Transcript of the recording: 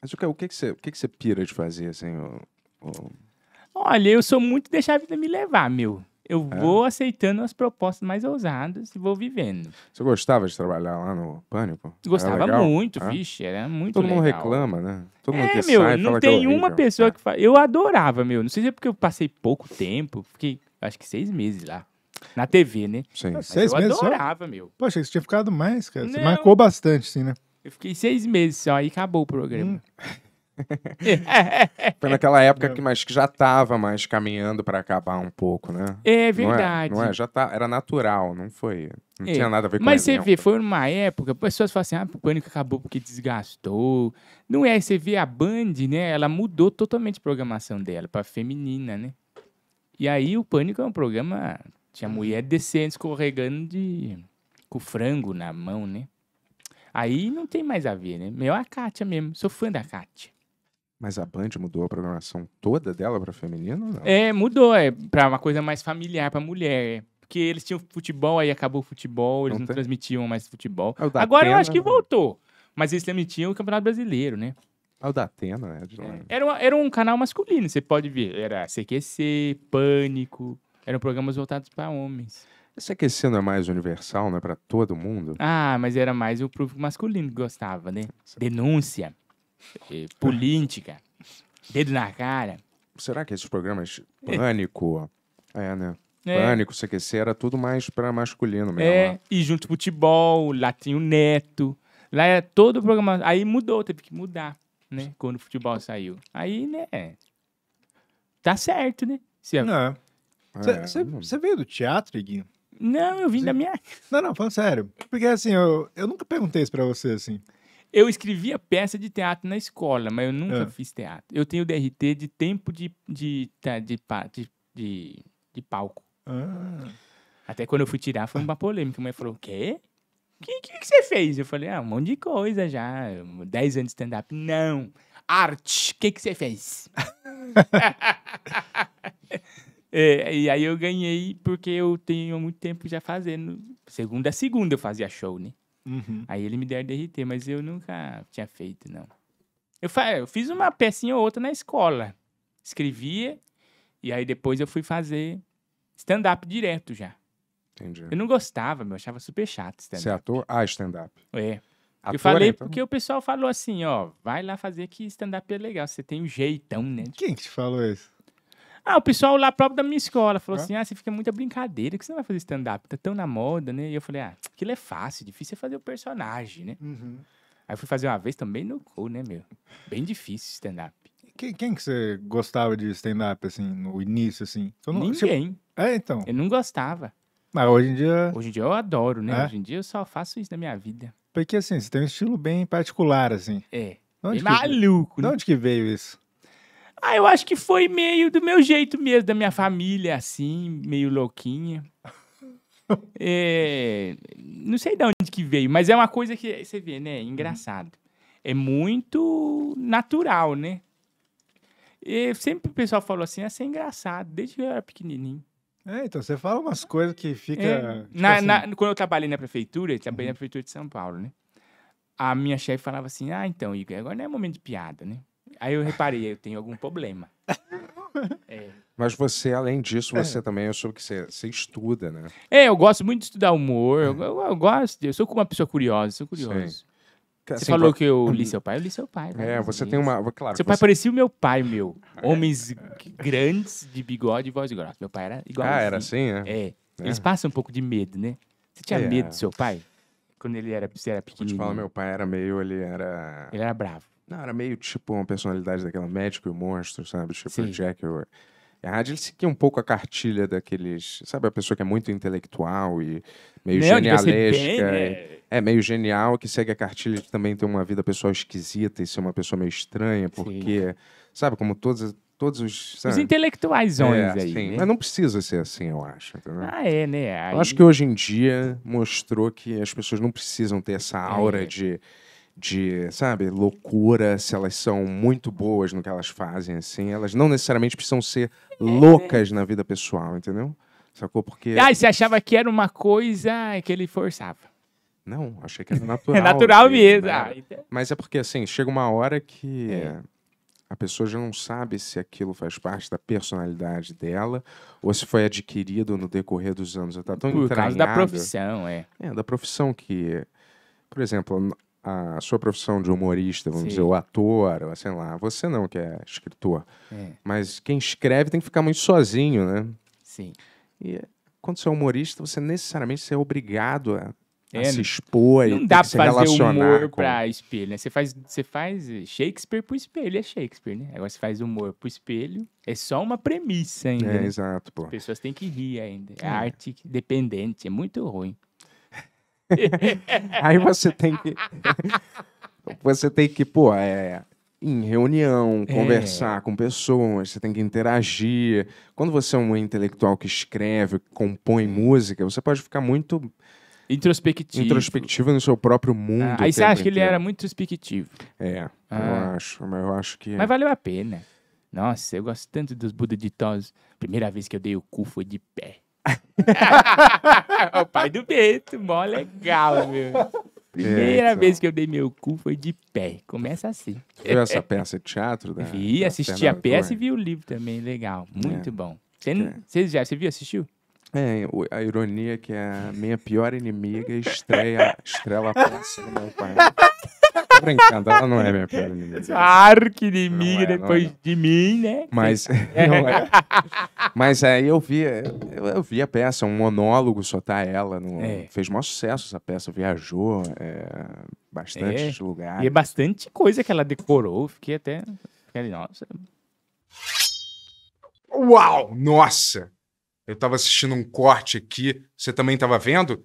Mas o que, o que, que, você, o que, que você pira de fazer, assim? O, o... Olha, eu sou muito deixar a vida me levar, meu. Eu é. vou aceitando as propostas mais ousadas e vou vivendo. Você gostava de trabalhar lá no Pânico? Gostava muito, é? era muito Todo legal. mundo reclama, né? Todo mundo é, que meu, sai, não é tem uma pessoa é. que fala... Eu adorava, meu. Não sei se é porque eu passei pouco tempo, fiquei acho que seis meses lá. Na TV, né? Sim. Mas seis eu meses adorava, só? meu. Poxa, você tinha ficado mais, cara. Você não. marcou bastante, sim, né? Eu fiquei seis meses só e acabou o programa. Hum. Foi naquela época que, mas, que já estava mais caminhando para acabar um pouco, né? É verdade. Não é? Não é? Já tá, era natural, não foi. Não é. tinha nada a ver com Mas você vê, foi numa época, pessoas falam assim: ah, o pânico acabou porque desgastou. Não é, você vê a Band, né? Ela mudou totalmente a programação dela para feminina, né? E aí o pânico é um programa. Tinha mulher decente escorregando de, com frango na mão, né? Aí não tem mais a ver, né? Meu é a Kátia mesmo. Sou fã da Kátia. Mas a Band mudou a programação toda dela para feminino? Não? É, mudou. É para uma coisa mais familiar, para mulher. É. Porque eles tinham futebol, aí acabou o futebol, eles não, não transmitiam mais futebol. É Agora eu acho que voltou. Mas eles transmitiam o Campeonato Brasileiro, né? É o da Atena, né? É. Era, era um canal masculino, você pode ver. Era CQC, Pânico. Eram programas voltados para homens. Esse aquecer não é mais universal, não é para todo mundo? Ah, mas era mais o público masculino que gostava, né? Denúncia, eh, política, dedo na cara. Será que esses programas Pânico, é, né? É. Pânico, CQC, era tudo mais para masculino mesmo. É, né? e junto futebol, lá tinha o Neto, lá era todo o programa. Aí mudou, teve que mudar, né? Quando o futebol saiu. Aí, né? É. Tá certo, né? Você é. é. é veio do teatro, Iguinho? Não, eu vim Sim. da minha. Não, não, falando sério. Porque assim, eu, eu nunca perguntei isso pra você assim. Eu escrevia peça de teatro na escola, mas eu nunca é. fiz teatro. Eu tenho DRT de tempo de, de, tá, de, de, de, de palco. Ah. Até quando eu fui tirar, foi uma polêmica. A mãe falou: o quê? O que, que, que, você fez? Eu falei: ah, um monte de coisa já. Dez anos de stand-up. Não. Arte. O que, que você fez? É, e aí eu ganhei porque eu tenho muito tempo já fazendo. Segunda a é segunda eu fazia show, né? Uhum. Aí ele me deu a DRT, mas eu nunca tinha feito, não. Eu, fa... eu fiz uma pecinha ou outra na escola. Escrevia, e aí depois eu fui fazer stand-up direto já. Entendi. Eu não gostava, meu, eu achava super chato stand-up. Você é ator? Ah, stand-up. É. Ator, eu é falei então? porque o pessoal falou assim, ó, vai lá fazer que stand-up é legal, você tem um jeitão, né? Quem que te falou isso? Ah, o pessoal lá próprio da minha escola falou assim: ah, você fica muita brincadeira, que você não vai fazer stand-up, tá tão na moda, né? E eu falei: ah, aquilo é fácil, difícil é fazer o personagem, né? Uhum. Aí eu fui fazer uma vez também no cu, né, meu? Bem difícil stand-up. Quem, quem que você gostava de stand-up, assim, no início, assim? Não, Ninguém. Você... É, então. Eu não gostava. Mas hoje em dia. Hoje em dia eu adoro, né? É? Hoje em dia eu só faço isso na minha vida. Porque, assim, você tem um estilo bem particular, assim. É. Onde que... maluco, né? De onde que veio isso? Ah, eu acho que foi meio do meu jeito mesmo, da minha família, assim, meio louquinha. é, não sei de onde que veio, mas é uma coisa que você vê, né? É engraçado. É muito natural, né? E sempre o pessoal falou assim, assim é engraçado, desde que eu era pequenininho. É, então você fala umas coisas que fica. É. Tipo na, assim... na, quando eu trabalhei na prefeitura, trabalhei uhum. na prefeitura de São Paulo, né? A minha chefe falava assim: Ah, então, Igor, agora não é momento de piada, né? Aí eu reparei, eu tenho algum problema. é. Mas você, além disso, você é. também, eu soube que você, você, estuda, né? É, eu gosto muito de estudar humor. É. Eu, eu, eu, gosto, eu sou uma pessoa curiosa, sou curioso. Você assim, falou que eu li seu pai, eu li seu pai. É, você é tem uma. Claro, seu você... pai parecia o meu pai, meu. Homens é. grandes, de bigode e voz grossa. Meu pai era igual Ah, assim. era assim, é? é. É. Eles passam um pouco de medo, né? Você tinha medo do seu pai? Quando ele era, você era pequeno? te falo, meu pai era meio. Ele era. Ele era bravo. Não, era meio tipo uma personalidade daquela médico e o monstro, sabe? Tipo Sim. o Jack. Eu... A ele seguia um pouco a cartilha daqueles. Sabe, a pessoa que é muito intelectual e meio Não, né? genialesca. Bem, né? É, meio genial, que segue a cartilha de também ter uma vida pessoal esquisita e ser uma pessoa meio estranha, porque. Sim. Sabe, como todos todos os. Os intelectuais é, aí. Sim, né? Mas não precisa ser assim, eu acho. Entendeu? Ah, é, né? Aí... Eu acho que hoje em dia mostrou que as pessoas não precisam ter essa aura é. de de, sabe, loucura, se elas são muito boas no que elas fazem, assim, elas não necessariamente precisam ser é, é. loucas na vida pessoal, entendeu? Sacou? Porque. Ah, você achava que era uma coisa que ele forçava. Não, achei que era natural. é natural mesmo. Né? Ah, então. Mas é porque, assim, chega uma hora que é. a pessoa já não sabe se aquilo faz parte da personalidade dela ou se foi adquirido no decorrer dos anos. Ela tá tão Por causa da profissão, é. É, da profissão que. Por exemplo, a sua profissão de humorista, vamos Sim. dizer, o ator, ou sei lá, você não que é escritor. É. Mas quem escreve tem que ficar muito sozinho, né? Sim. E quando você é humorista, você necessariamente você é obrigado a, é, a se expor não e dá pra se fazer relacionar humor com... para espelho, né? Você faz, você faz Shakespeare pro espelho, é Shakespeare, né? Agora você faz humor pro espelho, é só uma premissa ainda. É, né? exato, pô. As pessoas têm que rir ainda. É, é arte dependente, é muito ruim. Aí você tem que. você tem que, pô, é, em reunião, é. conversar com pessoas, você tem que interagir. Quando você é um intelectual que escreve, que compõe música, você pode ficar muito introspectivo. Introspectivo no seu próprio mundo. Ah, aí você acha que ele era muito introspectivo. É, ah. eu acho, mas eu acho que. É. Mas valeu a pena. Nossa, eu gosto tanto dos Buda ditosos. Primeira vez que eu dei o cu foi de pé. o pai do Bento, mó legal, meu. É, Primeira é, vez que eu dei meu cu foi de pé. Começa assim. Viu essa peça de teatro? Da, né? vi, da tá assisti a peça e vi o livro também. Legal, muito é. bom. Você é. já você viu, assistiu? É, a ironia é que é a minha pior inimiga estreia, estrela a peça no né, meu pai tô brincando, ela não é minha pior inimiga. Arque inimiga é, depois é, de mim, né? Mas, é. mas aí é, eu vi, eu, eu, vi a peça, um monólogo só tá ela. No, é. Fez maior sucesso essa peça, viajou bastante lugares. E é bastante coisa que ela decorou, fiquei até. Fiquei, nossa. Uau! Nossa! Eu tava assistindo um corte aqui. Você também tava vendo?